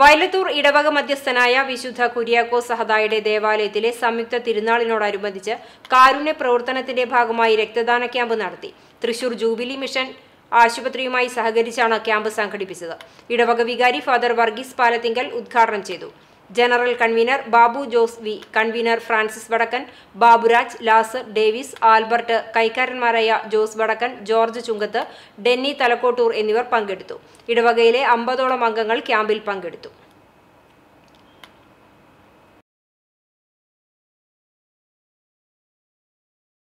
വയലത്തൂർ ഇടവക മധ്യസ്ഥനായ വിശുദ്ധ കുര്യാക്കോ സഹദായുടെ ദേവാലയത്തിലെ സംയുക്ത തിരുനാളിനോടനുബന്ധിച്ച് കാരുണ്യ പ്രവർത്തനത്തിന്റെ ഭാഗമായി രക്തദാന ക്യാമ്പ് നടത്തി തൃശൂർ ജൂബിലി മിഷൻ ആശുപത്രിയുമായി സഹകരിച്ചാണ് ക്യാമ്പ് സംഘടിപ്പിച്ചത് ഇടവക വികാരി ഫാദർ വർഗീസ് പാലത്തിങ്കൽ ഉദ്ഘാടനം ചെയ്തു general convener Babu Jose V convener Francis Vadakkan Baburaj Lazar Davis Albert കൈക്കാരന്മാരായ ജോസ് വടക്കൻ ജോർജ് ചുങ്കത്ത് ഡെന്നി തലക്കോട്ടൂർ എന്നിവർ പങ്കെടുത്തു ഇടവകയിലെ അമ്പതോളം അംഗങ്ങൾ ക്യാമ്പിൽ പങ്കെടുത്തു